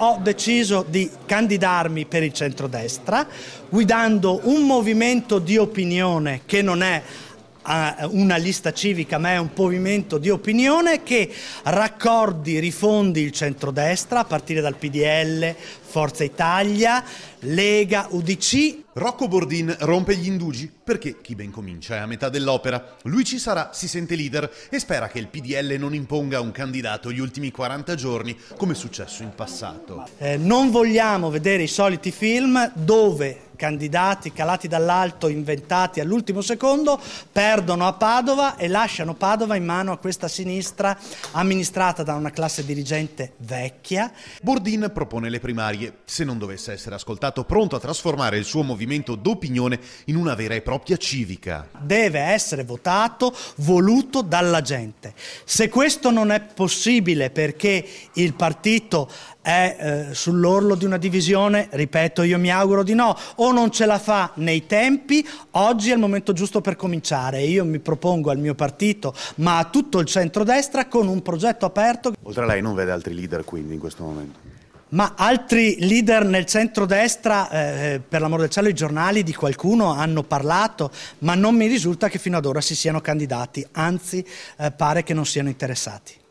Ho deciso di candidarmi per il centrodestra, guidando un movimento di opinione che non è a una lista civica ma è un movimento di opinione che raccordi, rifondi il centrodestra a partire dal PDL, Forza Italia, Lega, UDC. Rocco Bordin rompe gli indugi perché chi ben comincia è a metà dell'opera. Lui ci sarà, si sente leader e spera che il PDL non imponga un candidato gli ultimi 40 giorni come è successo in passato. Eh, non vogliamo vedere i soliti film dove candidati calati dall'alto, inventati all'ultimo secondo, perdono a Padova e lasciano Padova in mano a questa sinistra amministrata da una classe dirigente vecchia. Bourdin propone le primarie, se non dovesse essere ascoltato, pronto a trasformare il suo movimento d'opinione in una vera e propria civica. Deve essere votato, voluto dalla gente. Se questo non è possibile perché il partito è eh, sull'orlo di una divisione? Ripeto, io mi auguro di no. O non ce la fa nei tempi, oggi è il momento giusto per cominciare. Io mi propongo al mio partito, ma a tutto il centrodestra, con un progetto aperto. Oltre a lei non vede altri leader quindi in questo momento? Ma altri leader nel centrodestra, eh, eh, per l'amor del cielo, i giornali di qualcuno hanno parlato, ma non mi risulta che fino ad ora si siano candidati, anzi eh, pare che non siano interessati.